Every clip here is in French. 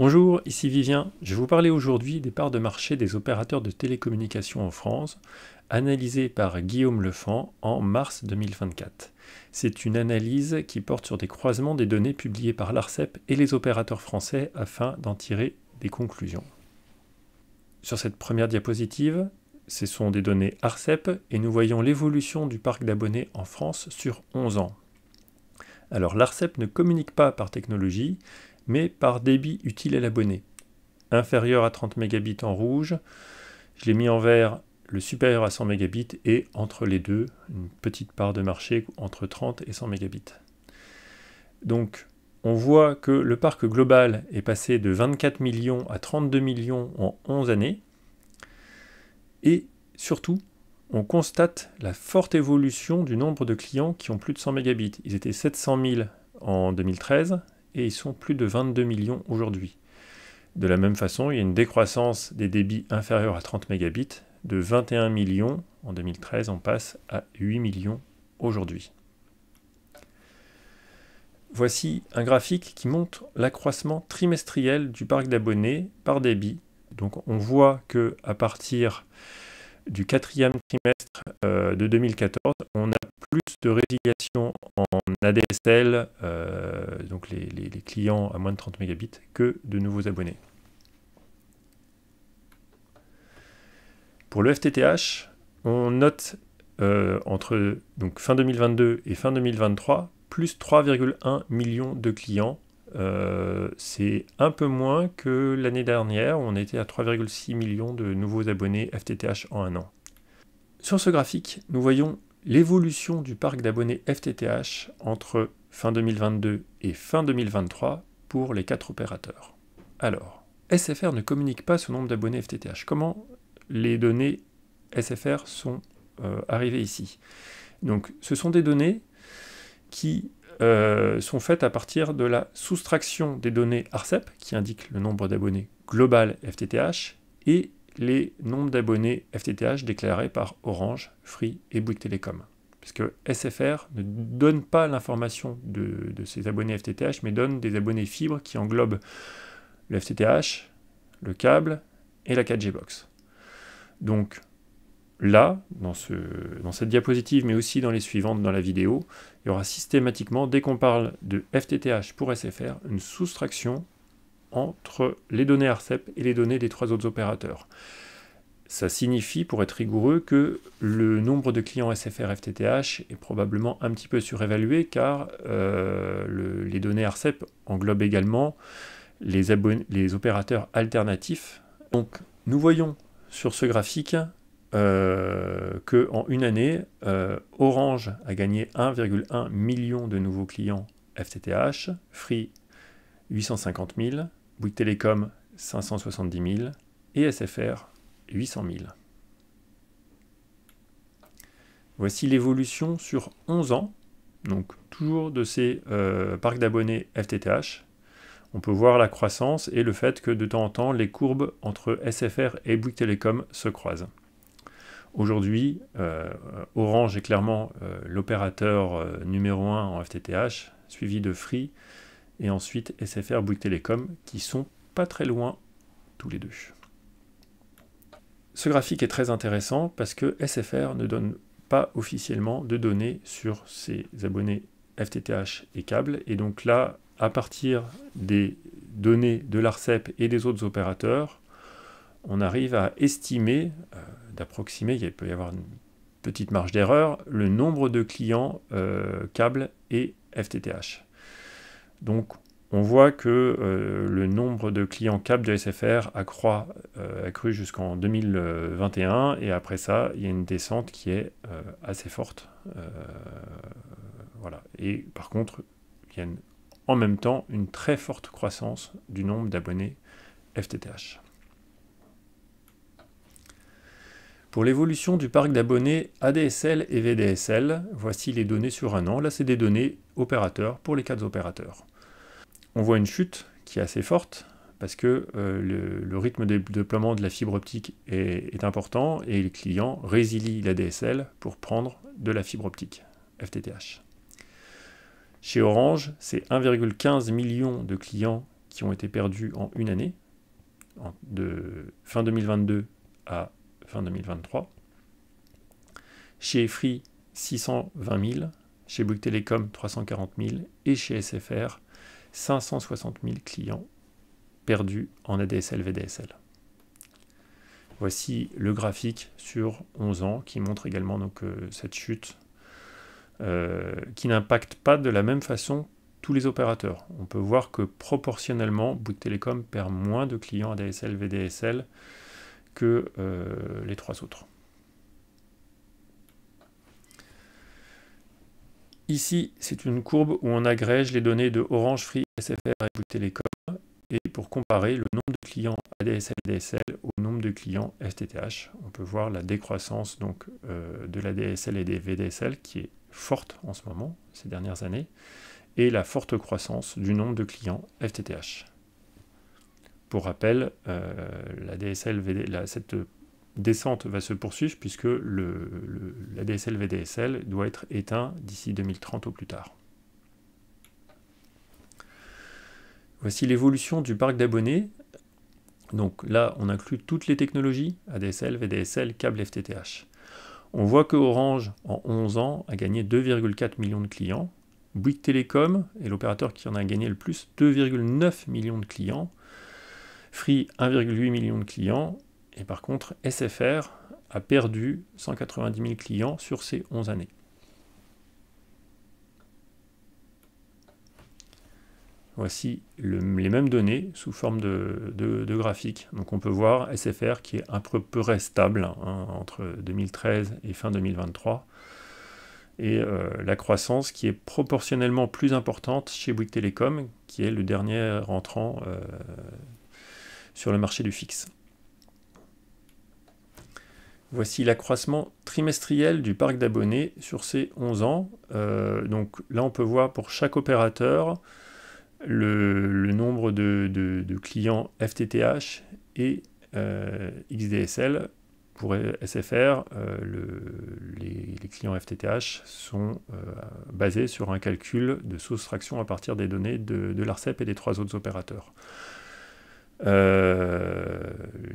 Bonjour, ici Vivien. Je vais vous parler aujourd'hui des parts de marché des opérateurs de télécommunications en France, analysées par Guillaume Lefant en mars 2024. C'est une analyse qui porte sur des croisements des données publiées par l'ARCEP et les opérateurs français afin d'en tirer des conclusions. Sur cette première diapositive, ce sont des données ARCEP et nous voyons l'évolution du parc d'abonnés en France sur 11 ans. Alors l'ARCEP ne communique pas par technologie, mais par débit utile à l'abonné. Inférieur à 30 mégabits en rouge, je l'ai mis en vert le supérieur à 100 mégabits et entre les deux, une petite part de marché entre 30 et 100 mégabits. Donc on voit que le parc global est passé de 24 millions à 32 millions en 11 années. Et surtout, on constate la forte évolution du nombre de clients qui ont plus de 100 mégabits. Ils étaient 700 000 en 2013, et ils sont plus de 22 millions aujourd'hui. De la même façon, il y a une décroissance des débits inférieurs à 30 mégabits. De 21 millions en 2013, on passe à 8 millions aujourd'hui. Voici un graphique qui montre l'accroissement trimestriel du parc d'abonnés par débit. Donc on voit que à partir du quatrième trimestre euh, de 2014, on de résiliation en ADSL, euh, donc les, clients à moins de 30 mégabits, que de nouveaux abonnés. Pour le FTTH, on note euh, entre donc, fin 2022 et fin 2023 plus 3,1 millions de clients. Euh, c'est un peu moins que l'année dernière, où on était à 3,6 millions de nouveaux abonnés FTTH en un an. Sur ce graphique, nous voyons l'évolution du parc d'abonnés FTTH entre fin 2022 et fin 2023 pour les quatre opérateurs. Alors, SFR ne communique pas ce nombre d'abonnés FTTH. Comment les données SFR sont euh, arrivées ici Donc, ce sont des données qui euh, sont faites à partir de la soustraction des données ARCEP, qui indique le nombre d'abonnés global FTTH, et les nombres d'abonnés FTTH déclarés par Orange, Free et Bouygues Télécom. Puisque SFR ne donne pas l'information de, ces ses abonnés FTTH, mais donne des abonnés fibres qui englobent le FTTH, le câble et la 4G box. Donc là, dans, ce, dans cette diapositive, mais aussi dans les suivantes dans la vidéo, il y aura systématiquement, dès qu'on parle de FTTH pour SFR, une soustraction entre les données ARCEP et les données des trois autres opérateurs. Ça signifie, pour être rigoureux, que le nombre de clients SFR FTTH est probablement un petit peu surévalué car euh, les données ARCEP englobent également les, opérateurs alternatifs. Donc nous voyons sur ce graphique euh, qu'en une année, euh, Orange a gagné 1,1 million de nouveaux clients FTTH, Free 850 000, Bouygues Télécom 570 000 et SFR 800 000. Voici l'évolution sur 11 ans, donc toujours de ces euh, parcs d'abonnés FTTH. On peut voir la croissance et le fait que de temps en temps, les courbes entre SFR et Bouygues Télécom se croisent. Aujourd'hui, euh, Orange est clairement euh, l'opérateur numéro 1 en FTTH, suivi de Free, et ensuite SFR Bouygues Télécom, qui sont pas très loin tous les deux. Ce graphique est très intéressant parce que SFR ne donne pas officiellement de données sur ses abonnés FTTH et câbles. et donc là, à partir des données de l'ARCEP et des autres opérateurs, on arrive à estimer, euh, d'approximer, il peut y avoir une petite marge d'erreur, le nombre de clients euh, câbles et FTTH. Donc on voit que euh, le nombre de clients cap de SFR a euh, accru jusqu'en 2021 et après ça, il y a une descente qui est euh, assez forte. voilà. Et par contre, il y a en même temps une très forte croissance du nombre d'abonnés FTTH. Pour l'évolution du parc d'abonnés ADSL et VDSL, voici les données sur un an. Là, c'est des données opérateurs pour les quatre opérateurs on voit une chute qui est assez forte parce que euh, le, rythme de déploiement de la fibre optique est, important et les clients résilient la DSL pour prendre de la fibre optique FTTH. Chez Orange, c'est 1,15 million de clients qui ont été perdus en une année, de fin 2022 à fin 2023. Chez Free, 620 000, chez Bouygues Telecom 340 000 et chez SFR 560 000 clients perdus en ADSL VDSL. Voici le graphique sur 11 ans qui montre également donc, euh, cette chute euh, qui n'impacte pas de la même façon tous les opérateurs. On peut voir que proportionnellement, Bouygues Telecom perd moins de clients ADSL VDSL que euh, les trois autres. Ici, c'est une courbe où on agrège les données de Orange Free, SFR et Bouygues Télécom et pour comparer le nombre de clients ADSL DSL au nombre de clients FTTH. On peut voir la décroissance donc euh, de l'ADSL et des VDSL qui est forte en ce moment, ces dernières années, et la forte croissance du nombre de clients FTTH. Pour rappel, euh, la DSL, la, cette descente va se poursuivre puisque le, vdsl doit être éteint d'ici 2030 au plus tard. Voici l'évolution du parc d'abonnés. Donc là, on inclut toutes les technologies, ADSL, VDSL, câble FTTH. On voit que Orange, en 11 ans, a gagné 2,4 millions de clients. Bouygues Telecom est l'opérateur qui en a gagné le plus, 2,9 millions de clients. Free, 1,8 million de clients. Et par contre, SFR a perdu 190 000 clients sur ces 11 années. Voici les mêmes données sous forme de, graphique. Donc on peut voir SFR qui est un peu, peu restable hein, entre 2013 et fin 2023. Et euh, la croissance qui est proportionnellement plus importante chez Bouygues Telecom, qui est le dernier entrant euh, sur le marché du fixe. Voici l'accroissement trimestriel du parc d'abonnés sur ces 11 ans. Euh, donc là, on peut voir pour chaque opérateur le, nombre de, clients FTTH et euh, XDSL. Pour SFR, euh, les, clients FTTH sont basés sur un calcul de soustraction à partir des données de l'ARCEP et des trois autres opérateurs. Euh,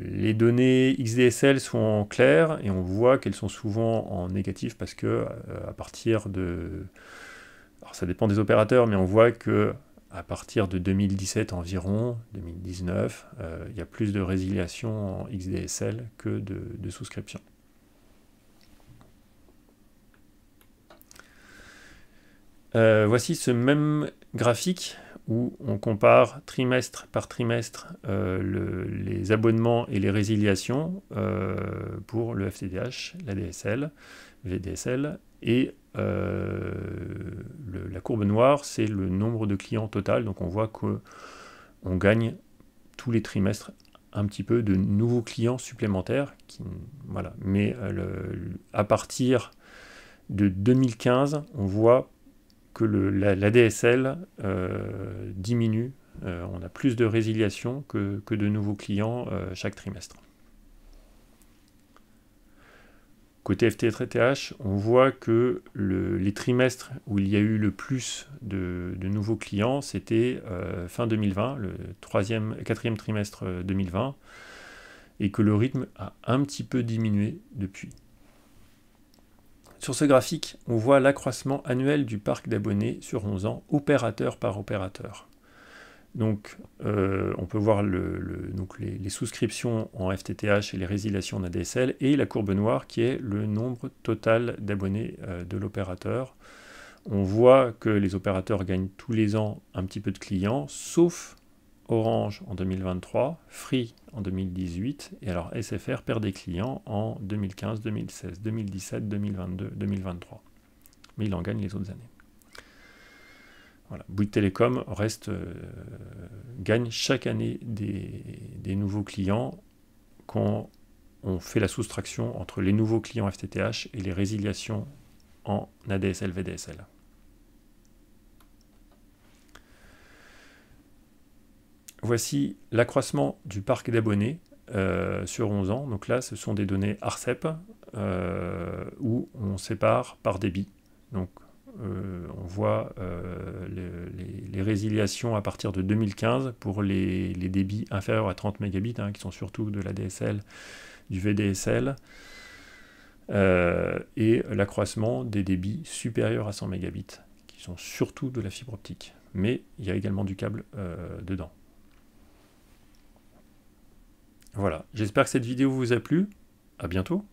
les données XDSL sont en clair et on voit qu'elles sont souvent en négatif parce que euh, à partir de alors ça dépend des opérateurs mais on voit que à partir de 2017 environ 2019 euh, il y a plus de résiliation en XDSL que de, de souscription. voici ce même graphique où on compare trimestre par trimestre euh, les abonnements et les résiliations euh, pour le FCDH, la DSL, VDSL, et euh, la courbe noire, c'est le nombre de clients total, donc on voit qu'on gagne tous les trimestres un petit peu de nouveaux clients supplémentaires, voilà. mais à partir de 2015, on voit que le, la, DSL euh, diminue. Euh, on a plus de résiliation que, de nouveaux clients euh, chaque trimestre. Côté FTTH, on voit que les trimestres où il y a eu le plus de, nouveaux clients, c'était fin 2020, le troisième, quatrième trimestre 2020, et que le rythme a un petit peu diminué depuis sur ce graphique, on voit l'accroissement annuel du parc d'abonnés sur 11 ans, opérateur par opérateur. Donc, euh, on peut voir le, les, souscriptions en FTTH et les résiliations en ADSL, et la courbe noire qui est le nombre total d'abonnés euh, de l'opérateur. On voit que les opérateurs gagnent tous les ans un petit peu de clients, sauf Orange en 2023, Free en 2018 et alors SFR perd des clients en 2015, 2016, 2017, 2022, 2023. Mais il en gagne les autres années. Voilà. Bouygues Télécom reste, euh, gagne chaque année des, des nouveaux clients quand on fait la soustraction entre les nouveaux clients FTTH et les résiliations en ADSL-VDSL. voici l'accroissement du parc d'abonnés euh, sur 11 ans. Donc là, ce sont des données ARCEP euh, où on sépare par débit. Donc euh, on voit les, résiliations à partir de 2015 pour les, débits inférieurs à 30 Mbps, hein, qui sont surtout de la DSL, du VDSL, et l'accroissement des débits supérieurs à 100 mégabits, qui sont surtout de la fibre optique. Mais il y a également du câble dedans. Voilà, j'espère que cette vidéo vous a plu. À bientôt.